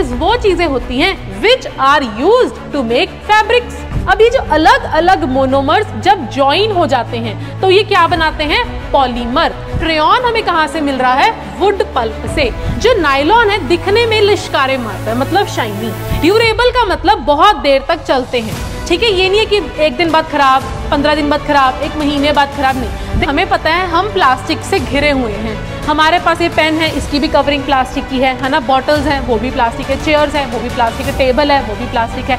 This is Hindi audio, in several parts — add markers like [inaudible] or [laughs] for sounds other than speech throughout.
फैक्टर्स वो चीजें होती हैं which are use to make fabrics अभी जो अलग अलग मोनोमर्स जब ज्वाइन हो जाते हैं तो ये क्या बनाते हैं पॉलीमर क्रेन हमें कहाँ से मिल रहा है वुड पल्प से जो नाइलॉन है दिखने में लिशकारे मारता है मतलब शाइनी ड्यूरेबल का मतलब बहुत देर तक चलते हैं ठीक है ये नहीं है कि एक दिन बाद खराब पंद्रह दिन बाद खराब एक महीने बाद खराब नहीं हमें पता है हम प्लास्टिक से घिरे हुए हैं हमारे पास ये पेन है इसकी भी कवरिंग प्लास्टिक की है है ना बॉटल्स हैं वो भी प्लास्टिक है चेयर्स हैं वो भी प्लास्टिक है टेबल है वो भी प्लास्टिक है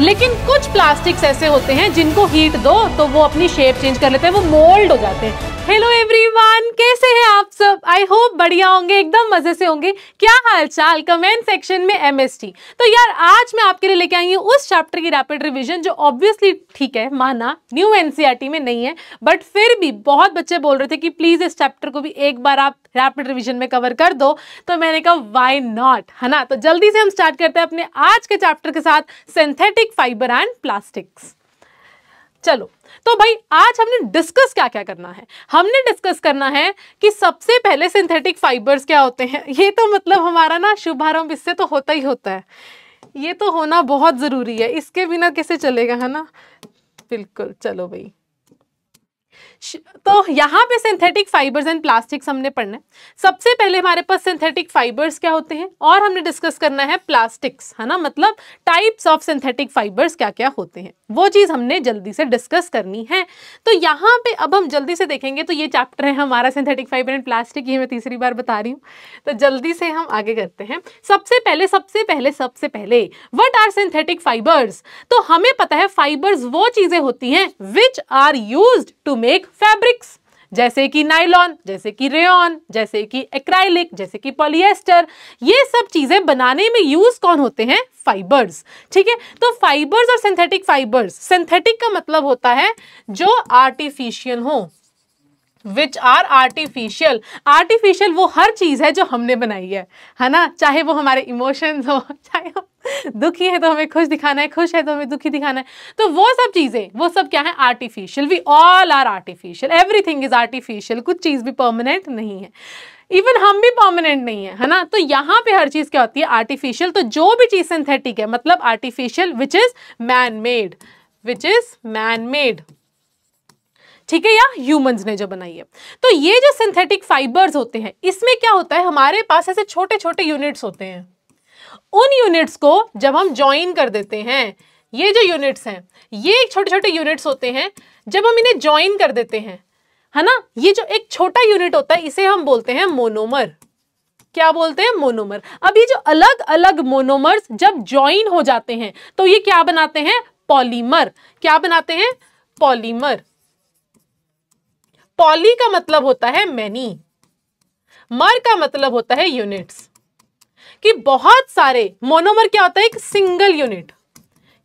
लेकिन कुछ प्लास्टिक्स ऐसे होते हैं जिनको हीट दो तो वो अपनी शेप चेंज कर लेते हैं वो मोल्ड हो जाते हैं हेलो एवरीवन कैसे हैं आप सब आई होप बढ़िया होंगे एकदम मजे से होंगे क्या हाल चाल कमेंट सेक्शन में एमएसटी तो यार आज मैं आपके लिए लेके आई हूँ उस चैप्टर की रैपिड रिवीजन जो ऑब्वियसली ठीक है माना न्यू एनसीईआरटी e में नहीं है बट फिर भी बहुत बच्चे बोल रहे थे कि प्लीज इस चैप्टर को भी एक बार आप रैपिड रिविजन में कवर कर दो तो मैंने कहा वाई नॉट है ना तो जल्दी से हम स्टार्ट करते हैं अपने आज के चैप्टर के साथ सिंथेटिक फाइबर एंड प्लास्टिक्स चलो तो भाई आज हमने डिस्कस क्या क्या करना है हमने डिस्कस करना है कि सबसे पहले सिंथेटिक फाइबर्स क्या होते हैं ये तो मतलब हमारा ना शुभारंभ इससे तो होता ही होता है ये तो होना बहुत ज़रूरी है इसके बिना कैसे चलेगा है ना बिल्कुल चलो भाई तो यहाँ पे सिंथेटिक फाइबर्स एंड प्लास्टिक्स हमने पढ़ना है सबसे पहले हमारे पास सिंथेटिक फाइबर्स क्या होते हैं और हमने डिस्कस करना है प्लास्टिक्स है ना मतलब टाइप्स ऑफ सिंथेटिक फाइबर्स क्या क्या होते हैं वो चीज़ हमने जल्दी से डिस्कस करनी है तो यहाँ पे अब हम जल्दी से देखेंगे तो ये चैप्टर है हमारा सिंथेटिक फाइबर एंड प्लास्टिक ये मैं तीसरी बार बता रही हूँ तो जल्दी से हम आगे करते हैं सबसे पहले सबसे पहले सबसे पहले वट आर सिंथेटिक फाइबर्स तो हमें पता है फाइबर्स वो चीज़ें होती हैं which are use to make fabrics जैसे कि नाइलॉन जैसे कि रेन जैसे कि एक्राइलिक जैसे कि पॉलिएस्टर ये सब चीज़ें बनाने में यूज़ कौन होते हैं फाइबर्स ठीक है तो फाइबर्स और सिंथेटिक फाइबर्स सिंथेटिक का मतलब होता है जो आर्टिफिशियल हो विच आर आर्टिफिशियल आर्टिफिशियल वो हर चीज़ है जो हमने बनाई है है ना चाहे वो हमारे इमोशंस हो [laughs] चाहे हो [laughs] दुखी है तो हमें खुश दिखाना है खुश है तो हमें दुखी दिखाना है तो वो सब चीज़ें वो सब क्या है artificial we all are artificial everything is artificial कुछ चीज़ भी परमानेंट नहीं है इवन हम भी परमानेंट नहीं है है ना तो यहाँ पे हर चीज़ क्या होती है आर्टिफिशियल तो जो भी चीज़ सिंथेटिक है मतलब artificial which is man made which is man made ठीक है या ह्यूमंस ने जो बनाई है तो ये जो सिंथेटिक फाइबर्स होते हैं इसमें क्या होता है हमारे पास ऐसे छोटे छोटे यूनिट्स होते हैं उन यूनिट्स को जब हम ज्वाइन कर देते हैं ये जो यूनिट्स हैं ये छोटे छोटे यूनिट्स होते हैं जब हम इन्हें ज्वाइन कर देते हैं है ना ये जो एक छोटा यूनिट होता है इसे हम बोलते हैं मोनोमर क्या बोलते हैं मोनोमर अब ये जो अलग अलग मोनोमर्स जब ज्वाइन हो जाते हैं तो ये क्या बनाते हैं पॉलीमर क्या बनाते हैं पॉलीमर पॉली का मतलब होता है मैनी मर का मतलब होता है यूनिट्स कि बहुत सारे मोनोमर क्या होता है एक सिंगल यूनिट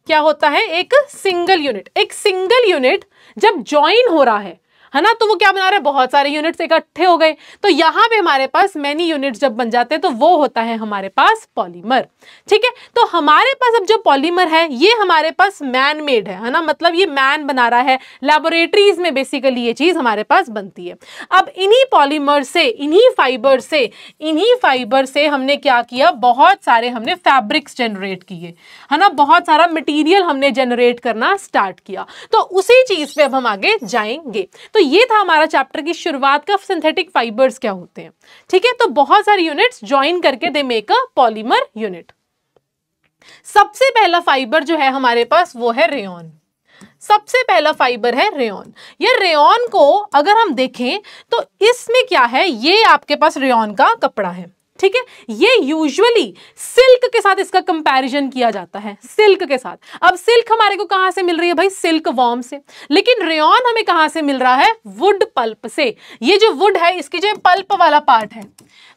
क्या होता है एक सिंगल यूनिट एक सिंगल यूनिट जब ज्वाइन हो रहा है है ना तो वो क्या बना रहे बहुत सारे यूनिट्स इकट्ठे हो गए तो यहां पे हमारे पास मैनी यूनिट जब बन जाते हैं तो वो होता है हमारे पास पॉलीमर ठीक है तो हमारे पास अब जो पॉलीमर है ये हमारे पास मैन मेड है है ना मतलब ये मैन बना रहा है लेबोरेटरीज में बेसिकली ये चीज़ हमारे पास बनती है अब इन्हीं पॉलीमर से इन्हीं फाइबर से इन्हीं फाइबर से हमने क्या किया बहुत सारे हमने फैब्रिक्स जनरेट किए है ना बहुत सारा मटेरियल हमने जनरेट करना स्टार्ट किया तो उसी चीज़ पे अब हम आगे जाएंगे तो तो ये था हमारा चैप्टर की शुरुआत का सिंथेटिक फाइबर्स क्या होते हैं ठीक है तो बहुत सारे यूनिट्स ज्वाइन करके they make a polymer unit सबसे पहला फाइबर जो है हमारे पास वो है रेन सबसे पहला फाइबर है रेन ये रेन को अगर हम देखें तो इसमें क्या है ये आपके पास रेन का कपड़ा है ठीक है ये यूजुअली सिल्क के साथ इसका कंपैरिजन किया जाता है सिल्क के साथ अब सिल्क हमारे को कहां से मिल रही है भाई सिल्क वॉर्म से लेकिन रेन हमें कहां से मिल रहा है वुड पल्प से ये जो वुड है इसकी जो पल्प वाला पार्ट है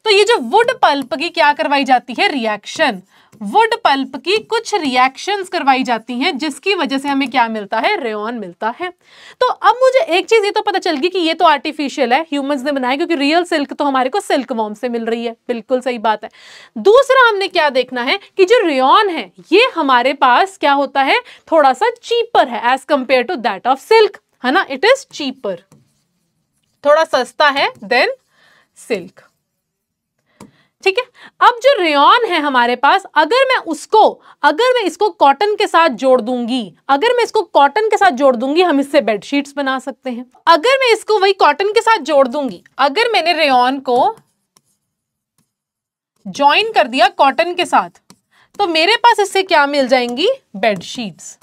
तो ये जो वुड पल्प की क्या करवाई जाती है रिएक्शन वुड पल्प की कुछ रिएक्शंस करवाई जाती हैं जिसकी वजह से हमें क्या मिलता है रेन मिलता है तो अब मुझे एक चीज़ ये तो पता चल गई कि ये तो आर्टिफिशियल है ह्यूमंस ने बनाया क्योंकि रियल सिल्क तो हमारे को सिल्क वॉम से मिल रही है बिल्कुल सही बात है दूसरा हमने क्या देखना है कि जो रेन है ये हमारे पास क्या होता है थोड़ा सा चीपर है as compare to that of silk है ना इट इज चीपर थोड़ा सस्ता है देन सिल्क ठीक है अब जो रेन है हमारे पास अगर मैं उसको अगर मैं इसको कॉटन के साथ जोड़ दूंगी अगर मैं इसको कॉटन के साथ जोड़ दूंगी हम इससे बेडशीट्स बना सकते हैं अगर मैं इसको वही कॉटन के साथ जोड़ दूंगी अगर मैंने रेन को ज्वाइन कर दिया कॉटन के साथ तो मेरे पास इससे क्या मिल जाएंगी बेडशीट्स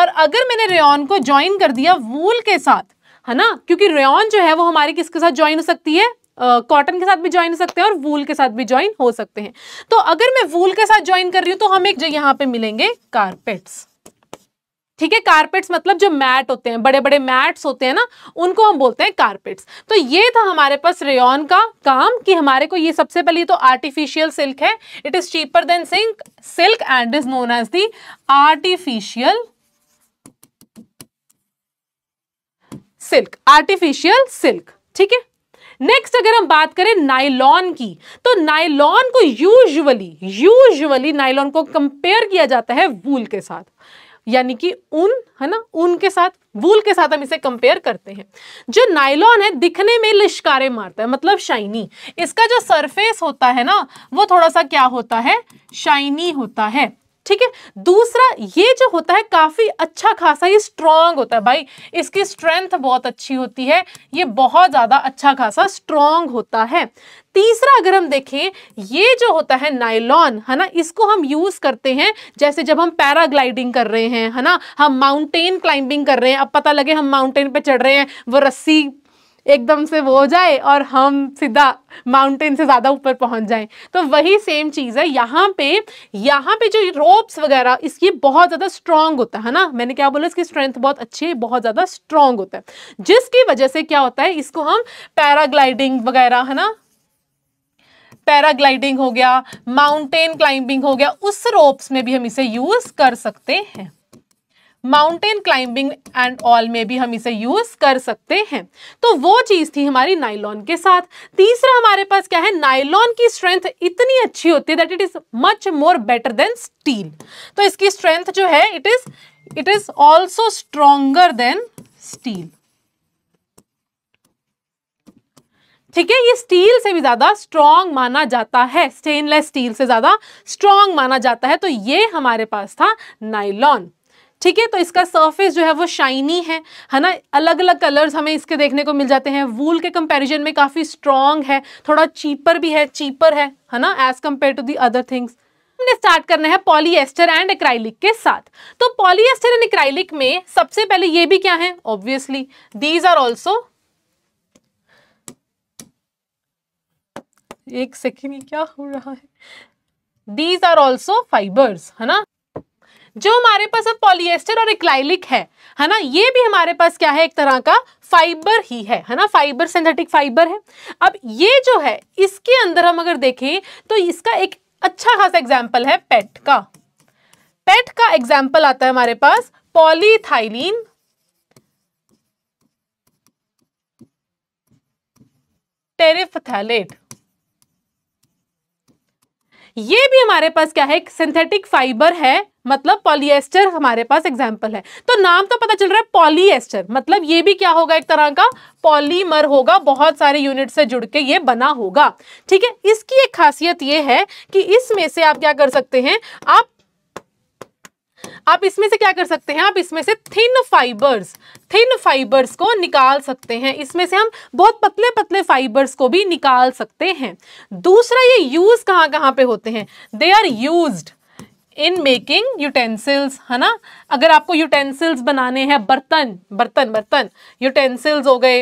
और अगर मैंने रेन को ज्वाइन कर दिया वूल के साथ है ना क्योंकि रेन जो है वो हमारे किसके साथ ज्वाइन हो सकती है कॉटन uh, के साथ भी ज्वाइन हो सकते हैं और वूल के साथ भी ज्वाइन हो सकते हैं तो अगर मैं वूल के साथ ज्वाइन कर रही हूँ तो एक जो यहाँ पे मिलेंगे कारपेट्स ठीक है कारपेट्स मतलब जो मैट होते हैं बड़े बड़े मैट्स होते हैं ना उनको हम बोलते हैं कारपेट्स तो ये था हमारे पास रेन का काम कि हमारे को ये सबसे पहले तो आर्टिफिशियल सिल्क है it is cheaper than silk silk and is known as the artificial silk artificial silk ठीक है नेक्स्ट अगर हम बात करें नाइलॉन की तो नाइलॉन को यूजुअली यूजुअली नाइलॉन को कंपेयर किया जाता है वूल के साथ यानी कि ऊन है ना ऊन के साथ वूल के साथ हम इसे कंपेयर करते हैं जो नाइलॉन है दिखने में लिशकारे मारता है मतलब शाइनी इसका जो सरफेस होता है ना वो थोड़ा सा क्या होता है शाइनी होता है ठीक है दूसरा ये जो होता है काफ़ी अच्छा खासा ये स्ट्रांग होता है भाई इसकी स्ट्रेंथ बहुत अच्छी होती है ये बहुत ज़्यादा अच्छा खासा स्ट्रांग होता है तीसरा अगर हम देखें ये जो होता है नाइलॉन है ना इसको हम यूज़ करते हैं जैसे जब हम पैराग्लाइडिंग कर रहे हैं है ना हम माउंटेन क्लाइंबिंग कर रहे हैं अब पता लगे हम माउंटेन पे चढ़ रहे हैं वो रस्सी एकदम से वो हो जाए और हम सीधा माउंटेन से ज़्यादा ऊपर पहुंच जाएं तो वही सेम चीज़ है यहाँ पे यहाँ पे जो रोप्स वगैरह इसकी बहुत ज़्यादा स्ट्रांग होता है ना मैंने क्या बोला इसकी स्ट्रेंथ बहुत अच्छी है बहुत ज़्यादा स्ट्रांग होता है जिसकी वजह से क्या होता है इसको हम पैराग्लाइडिंग वगैरह है ना पैराग्लाइडिंग हो गया माउंटेन क्लाइंबिंग हो गया उस रोप्स में भी हम इसे यूज़ कर सकते हैं माउंटेन क्लाइंबिंग एंड ऑल में भी हम इसे यूज कर सकते हैं तो वो चीज थी हमारी नाइलॉन के साथ तीसरा हमारे पास क्या है नाइलॉन की स्ट्रेंथ इतनी अच्छी होती है that it is much more better than steel तो इसकी स्ट्रेंथ जो है it is it is also stronger than steel ठीक है ये स्टील से भी ज़्यादा स्ट्रॉन्ग माना जाता है स्टेनलेस स्टील से ज़्यादा स्ट्रॉन्ग माना जाता है तो ये हमारे पास था नाइलॉन ठीक है तो इसका सरफेस जो है वो शाइनी है है ना अलग अलग कलर्स हमें इसके देखने को मिल जाते हैं वूल के कंपैरिजन में काफ़ी स्ट्रॉन्ग है थोड़ा चीपर भी है चीपर है है ना as compare to the other things हमने स्टार्ट करना है पॉलीएस्टर एंड एक्राइलिक के साथ तो पॉलीएस्टर एंड एक्राइलिक में सबसे पहले ये भी क्या है ऑब्वियसली दीज आर ऑल्सो एक सेकेंड क्या हो रहा है दीज आर ऑल्सो फाइबर्स है ना जो हमारे पास अब पॉलिएस्टर और इक्लाइलिक है है ना ये भी हमारे पास क्या है एक तरह का फाइबर ही है है ना फाइबर सिंथेटिक फाइबर है अब ये जो है इसके अंदर हम अगर देखें तो इसका एक अच्छा खास एग्जाम्पल है पेट का पेट का एग्जाम्पल आता है हमारे पास पॉलीथाइलिन टेरिफथैलेट ये भी हमारे पास क्या है सिंथेटिक फाइबर है मतलब पॉलिएस्टर हमारे पास एग्जाम्पल है तो नाम तो पता चल रहा है पॉलिएस्टर मतलब ये भी क्या होगा एक तरह का पॉलीमर होगा बहुत सारे यूनिट से जुड़ के ये बना होगा ठीक है इसकी एक खासियत ये है कि इसमें से आप क्या कर सकते हैं आप आप इसमें से क्या कर सकते हैं आप इसमें से थिन फाइबर्स थिन फाइबर्स को निकाल सकते हैं इसमें से हम बहुत पतले पतले फाइबर्स को भी निकाल सकते हैं दूसरा ये यूज कहाँ कहाँ पे होते हैं they are used in making utensils है ना अगर आपको यूटेंसिल्स बनाने हैं बर्तन बर्तन बर्तन यूटेंसिल्स हो गए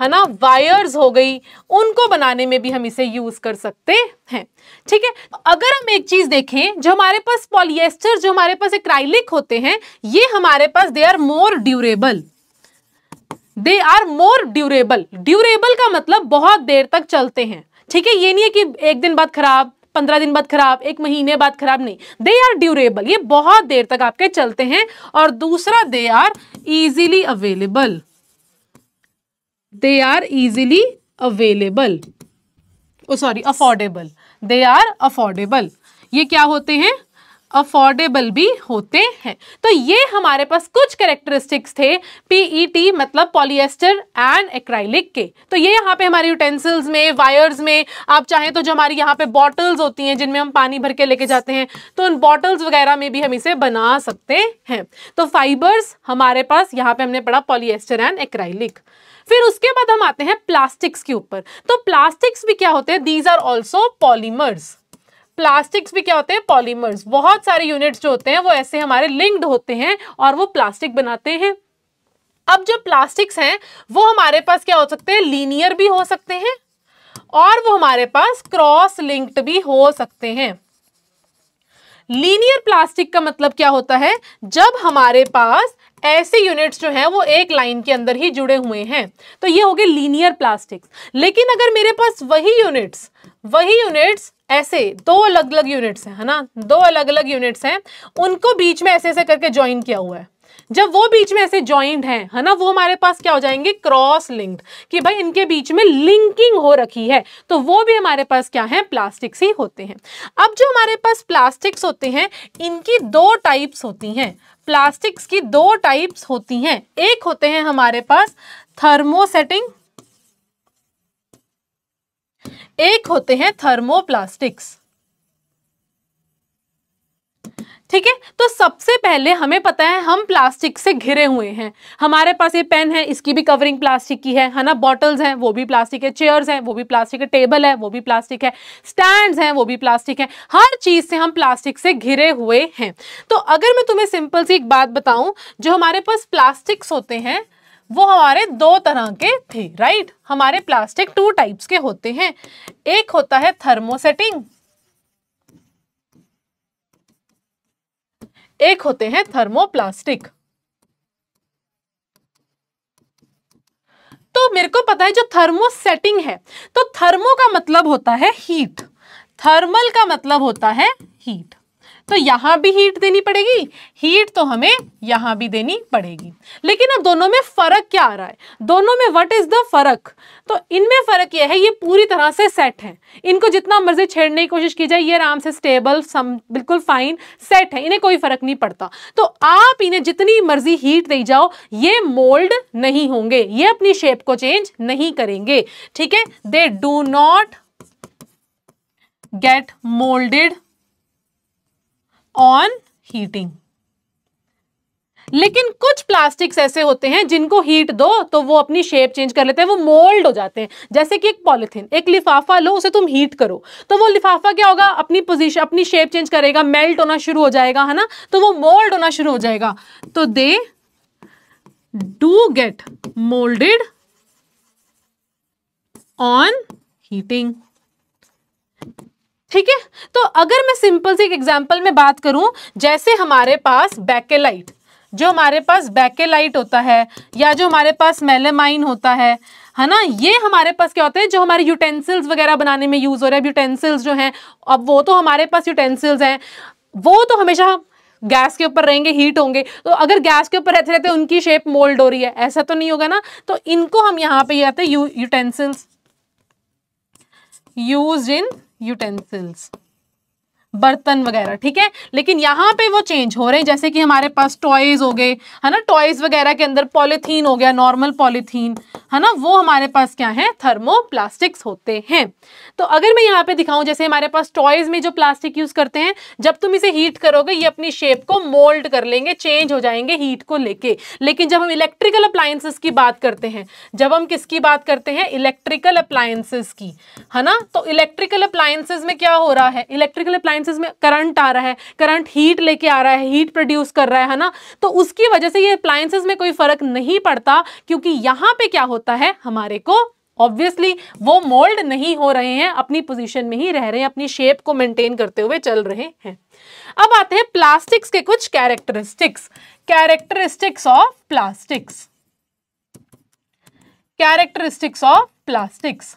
है ना वायर्स हो गई उनको बनाने में भी हम इसे यूज़ कर सकते हैं ठीक है अगर हम एक चीज़ देखें जो हमारे पास पॉलिएस्टर जो हमारे पास एक होते हैं ये हमारे पास they are more durable they are more durable durable का मतलब बहुत देर तक चलते हैं ठीक है ये नहीं है कि एक दिन बाद खराब पंद्रह दिन बाद खराब एक महीने बाद खराब नहीं दे आर ड्यूरेबल ये बहुत देर तक आपके चलते हैं और दूसरा they are easily available they are easily available sorry affordable they are affordable ये क्या होते हैं अफोर्डेबल भी होते हैं तो ये हमारे पास कुछ करेक्टरिस्टिक्स थे पीईटी e मतलब पॉलिएस्टर एंड एक्राइलिक के तो ये यहाँ पे हमारे यूटेंसिल्स में वायर्स में आप चाहें तो जो हमारी यहाँ पे बॉटल्स होती हैं जिनमें हम पानी भर के लेके जाते हैं तो उन बॉटल्स वगैरह में भी हम इसे बना सकते हैं तो फाइबर्स हमारे पास यहाँ पे हमने पढ़ा पॉलिएस्टर एंड एक्राइलिक फिर उसके बाद हम आते हैं प्लास्टिक्स के ऊपर तो प्लास्टिक्स भी क्या होते हैं these are also polymers plastics भी क्या होते हैं पॉलीमर्स बहुत सारे यूनिट्स जो होते हैं वो ऐसे हमारे लिंक्ड होते हैं और वो प्लास्टिक बनाते हैं अब जो प्लास्टिक्स हैं वो हमारे पास क्या हो सकते हैं लीनियर भी हो सकते हैं और वो हमारे पास क्रॉस लिंक्ड भी हो सकते हैं लीनियर प्लास्टिक का मतलब क्या होता है जब हमारे पास ऐसे यूनिट्स जो हैं वो एक लाइन के अंदर ही जुड़े हुए हैं तो ये हो गए लीनियर प्लास्टिक्स लेकिन अगर मेरे पास वही यूनिट्स वही यूनिट्स ऐसे दो अलग अलग यूनिट्स हैं है ना दो अलग अलग यूनिट्स हैं उनको बीच में ऐसे ऐसे करके ज्वाइन किया हुआ है जब वो बीच में ऐसे ज्वाइंट हैं है ना वो हमारे पास क्या हो जाएंगे क्रॉस लिंक्ड कि भाई इनके बीच में लिंकिंग हो रखी है तो वो भी हमारे पास क्या है प्लास्टिक्स ही होते हैं अब जो हमारे पास प्लास्टिक्स होते हैं इनकी दो टाइप्स होती हैं प्लास्टिक्स की दो टाइप्स होती हैं एक होते हैं हमारे पास थर्मोसेटिंग एक होते हैं थर्मोप्लास्टिक्स ठीक है तो सबसे पहले हमें पता है हम प्लास्टिक से घिरे हुए हैं हमारे पास ये पेन है इसकी भी कवरिंग प्लास्टिक की है है ना बॉटल्स हैं वो भी प्लास्टिक है चेयर्स हैं वो भी प्लास्टिक है टेबल है वो भी प्लास्टिक है स्टैंड्स हैं वो भी प्लास्टिक है हर चीज़ से हम प्लास्टिक से घिरे हुए हैं तो अगर मैं तुम्हें सिंपल सी एक बात बताऊं जो हमारे पास प्लास्टिक्स होते हैं वो हमारे दो तरह के थे राइट हमारे प्लास्टिक टू टाइप्स के होते हैं एक होता है थर्मोसेटिंग एक होते हैं थर्मोप्लास्टिक तो मेरे को पता है जो थर्मोसेटिंग है तो थर्मो का मतलब होता है हीट थर्मल का मतलब होता है हीट तो यहां भी हीट देनी पड़ेगी हीट तो हमें यहां भी देनी पड़ेगी लेकिन अब दोनों में फ़र्क क्या आ रहा है दोनों में व्हाट इज़ द फ़र्क तो इनमें फ़र्क यह है ये पूरी तरह से सेट है इनको जितना मर्जी छेड़ने की कोशिश की जाए ये आराम से स्टेबल सम बिल्कुल फाइन सेट है इन्हें कोई फ़र्क नहीं पड़ता तो आप इन्हें जितनी मर्जी हीट दे जाओ ये मोल्ड नहीं होंगे ये अपनी शेप को चेंज नहीं करेंगे ठीक है they do not get moulded on heating लेकिन कुछ प्लास्टिक्स ऐसे होते हैं जिनको हीट दो तो वो अपनी शेप चेंज कर लेते हैं वो मोल्ड हो जाते हैं जैसे कि एक पॉलिथिन एक लिफाफा लो उसे तुम हीट करो तो वो लिफाफा क्या होगा अपनी पोजीशन अपनी शेप चेंज करेगा मेल्ट होना शुरू हो जाएगा है ना तो वो मोल्ड होना शुरू हो जाएगा तो they do get moulded on heating ठीक है तो अगर मैं सिंपल से एक एग्जाम्पल में बात करूं जैसे हमारे पास बैकेलाइट जो हमारे पास बैकेलाइट होता है या जो हमारे पास मेलेमाइन होता है है ना ये हमारे पास क्या होते हैं जो हमारे यूटेंसिल्स वगैरह बनाने में यूज़ हो रहे हैं यूटेंसिल्स जो हैं अब वो तो हमारे पास यूटेंसिल्स हैं वो तो हमेशा गैस के ऊपर रहेंगे हीट होंगे तो अगर गैस के ऊपर रहते रहते उनकी शेप मोल्ड हो रही है ऐसा तो नहीं होगा ना तो इनको हम यहाँ पे आते हैं you utensils use in utensils बर्तन वगैरह ठीक है लेकिन यहाँ पे वो चेंज हो रहे हैं जैसे कि हमारे पास टॉयज हो गए है ना टॉयज वगैरह के अंदर पॉलीथीन हो गया नॉर्मल पॉलीथीन है ना वो हमारे पास क्या है थर्मोप्लास्टिक्स होते हैं तो अगर मैं यहाँ पे दिखाऊं जैसे हमारे पास टॉयज में जो प्लास्टिक यूज करते हैं जब तुम इसे हीट करोगे ये अपनी शेप को मोल्ड कर लेंगे चेंज हो जाएंगे हीट को लेके लेकिन जब हम इलेक्ट्रिकल अप्लायंसेस की बात करते हैं जब हम किसकी बात करते हैं इलेक्ट्रिकल अप्लायंसेस की है ना तो इलेक्ट्रिकल अप्लायंसेज में क्या हो रहा है इलेक्ट्रिकल अप्लायंसेज में करंट आ रहा है करंट हीट लेके आ रहा है हीट प्रोड्यूस कर रहा है ना तो उसकी वजह से ये अप्लायंसेज में कोई फर्क नहीं पड़ता क्योंकि यहाँ पे क्या होता है हमारे को ऑब्वियसली वो मोल्ड नहीं हो रहे हैं अपनी पोजीशन में ही रह रहे हैं अपनी शेप को मेंटेन करते हुए चल रहे हैं अब आते हैं प्लास्टिक्स के कुछ characteristics characteristics of plastics characteristics of plastics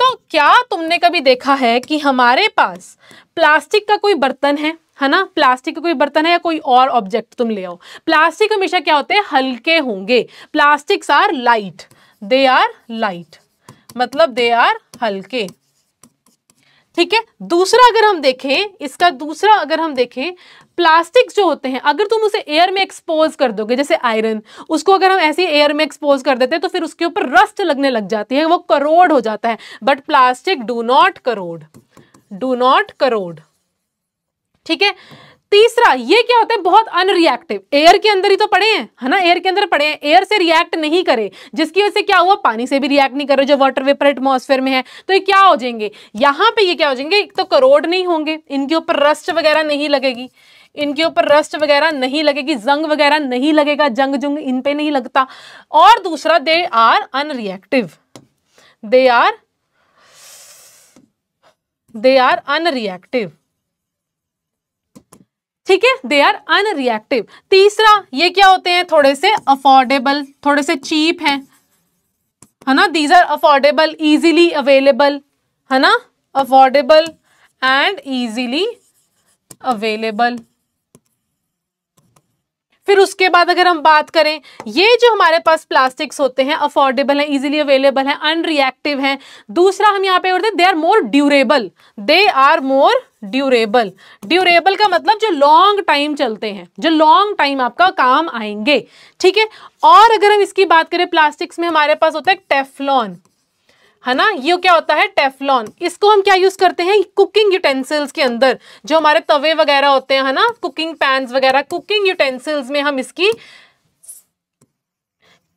तो क्या तुमने कभी देखा है कि हमारे पास प्लास्टिक का कोई बर्तन है है ना प्लास्टिक का कोई बर्तन है या कोई और ऑब्जेक्ट तुम ले आओ प्लास्टिक हमेशा क्या होते हैं हल्के होंगे plastics are light they are light मतलब दे आर हल्के ठीक है दूसरा अगर हम देखें इसका दूसरा अगर हम देखें प्लास्टिक जो होते हैं अगर तुम उसे एयर में एक्सपोज कर दोगे जैसे आयरन उसको अगर हम ऐसे एयर में एक्सपोज कर देते हैं तो फिर उसके ऊपर रस्ट लगने लग जाती है वो करोड़ हो जाता है but plastic do not corrode do not corrode ठीक है तीसरा ये क्या होता है बहुत अनरिएक्टिव एयर के अंदर ही तो पड़े हैं है ना एयर के अंदर पड़े हैं एयर से रिएक्ट नहीं करे जिसकी वजह से क्या हुआ पानी से भी रिएक्ट नहीं करे जो वाटर वेपर एटमोसफेयर में है तो ये क्या हो जाएंगे यहां पे ये क्या हो जाएंगे एक तो करोड़ नहीं होंगे इनके ऊपर रस्ट वगैरह नहीं लगेगी इनके ऊपर रस्ट वगैरह नहीं लगेगी जंग वगैरह नहीं लगेगा जंग जुंग इन पे नहीं लगता और दूसरा they are unreactive they are they are unreactive ठीक है दे आर अनरिएक्टिव तीसरा ये क्या होते हैं थोड़े से अफोर्डेबल थोड़े से चीप हैं है ना these are affordable easily available है ना अफोर्डेबल एंड इजीली अवेलेबल फिर उसके बाद अगर हम बात करें ये जो हमारे पास प्लास्टिक्स होते हैं अफोर्डेबल हैं इजीली अवेलेबल हैं अनरिएक्टिव हैं दूसरा हम यहाँ पे बोलते हैं they are more durable they are more durable durable का मतलब जो लॉन्ग टाइम चलते हैं जो लॉन्ग टाइम आपका काम आएंगे ठीक है और अगर हम इसकी बात करें प्लास्टिक्स में हमारे पास होता है टेफलॉन है ना ये क्या होता है टेफलॉन इसको हम क्या यूज करते हैं कुकिंग यूटेंसिल्स के अंदर जो हमारे तवे वगैरह होते हैं है ना कुकिंग पैन वगैरह कुकिंग यूटेंसिल्स में हम इसकी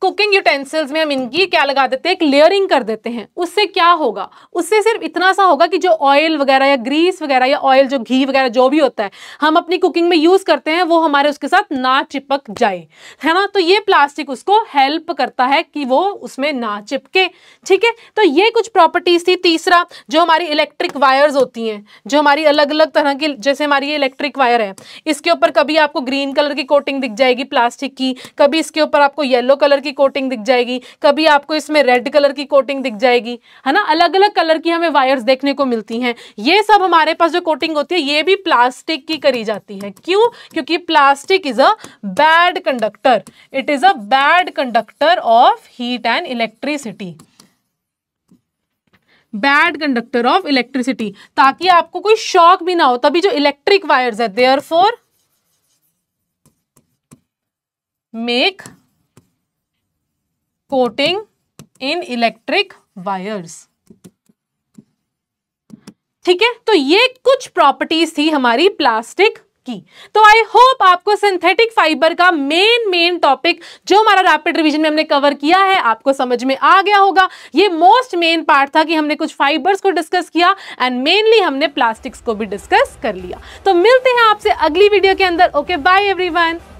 कुकिंग यूटेंसिल्स में हम इनकी क्या लगा देते हैं एक लेयरिंग कर देते हैं उससे क्या होगा उससे सिर्फ इतना सा होगा कि जो ऑयल वगैरह या ग्रीस वगैरह या ऑयल जो घी वगैरह जो भी होता है हम अपनी कुकिंग में यूज़ करते हैं वो हमारे उसके साथ ना चिपक जाए है ना तो ये प्लास्टिक उसको हेल्प करता है कि वो उसमें ना चिपके ठीक है तो ये कुछ प्रॉपर्टीज़ थी तीसरा जो हमारी इलेक्ट्रिक वायर्स होती हैं जो हमारी अलग अलग तरह की जैसे हमारी ये इलेक्ट्रिक वायर है इसके ऊपर कभी आपको ग्रीन कलर की कोटिंग दिख जाएगी प्लास्टिक की कभी इसके ऊपर आपको येलो कलर की की कोटिंग दिख जाएगी कभी आपको इसमें रेड कलर की कोटिंग दिख जाएगी है ना अलग अलग कलर की हमें वायर्स देखने को मिलती हैं ये सब हमारे पास जो कोटिंग होती है ये भी प्लास्टिक की करी जाती है क्यों क्योंकि plastic is a bad conductor it is a bad conductor of heat and electricity bad conductor of electricity ताकि आपको कोई शॉक भी ना हो तभी जो इलेक्ट्रिक वायर्स है therefore make coating in electric wires ठीक है तो ये कुछ प्रॉपर्टीज थी हमारी प्लास्टिक की तो आई होप आपको सिंथेटिक फाइबर का मेन मेन टॉपिक जो हमारा रैपिड रिवीजन में हमने कवर किया है आपको समझ में आ गया होगा ये मोस्ट मेन पार्ट था कि हमने कुछ फाइबर्स को डिस्कस किया एंड मेनली हमने प्लास्टिक्स को भी डिस्कस कर लिया तो मिलते हैं आपसे अगली वीडियो के अंदर ओके बाय एवरी